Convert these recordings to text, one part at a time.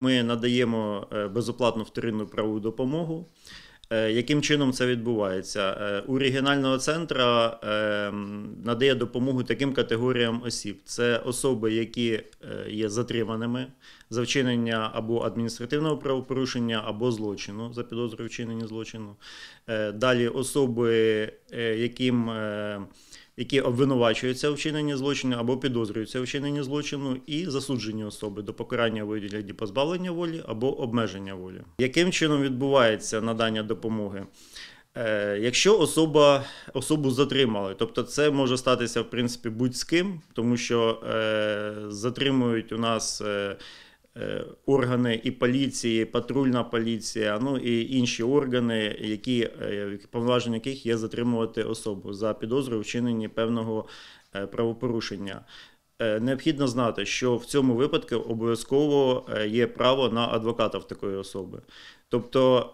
Ми надаємо е, безоплатну вторинну правову допомогу. Е, яким чином це відбувається? Е, у регіонального центру ем, надає допомогу таким категоріям осіб: це особи, які є затриманими за вчинення або адміністративного правопорушення, або злочину за підозрою вчинення злочину. Далі особи, яким які обвинувачуються у вчиненні злочину або підозрюються у вчиненні злочину, і засуджені особи до покарання у позбавлення волі або обмеження волі. Яким чином відбувається надання допомоги? Е, якщо особа особу затримали, тобто це може статися в принципі будь-з ким, тому що е, затримують у нас е, Е, органи і поліції, патрульна поліція, ну і інші органи, які е, повноваження яких є затримувати особу за підозру, вчинені певного е, правопорушення. Необхідно знати, що в цьому випадку обов'язково є право на адвоката в такої особи. Тобто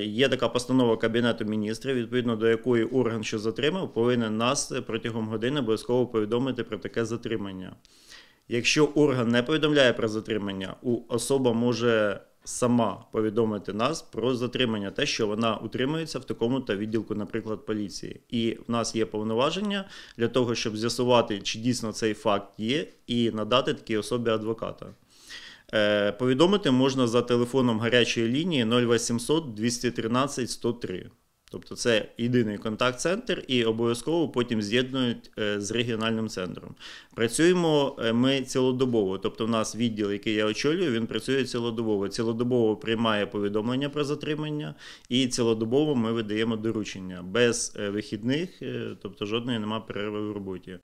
є така постанова Кабінету міністрів, відповідно до якої орган, що затримав, повинен нас протягом години обов'язково повідомити про таке затримання. Якщо орган не повідомляє про затримання, особа може сама повідомити нас про затримання, те, що вона утримується в такому та відділку, наприклад, поліції. І в нас є повноваження для того, щоб з'ясувати, чи дійсно цей факт є, і надати такій особі адвоката. Е, повідомити можна за телефоном гарячої лінії 0800 213 103. Тобто це єдиний контакт-центр і обов'язково потім з'єднують е, з регіональним центром. Працюємо е, ми цілодобово. Тобто, в нас відділ, який я очолюю, він працює цілодобово. Цілодобово приймає повідомлення про затримання, і цілодобово ми видаємо доручення без е, вихідних, тобто жодної немає перерви в роботі.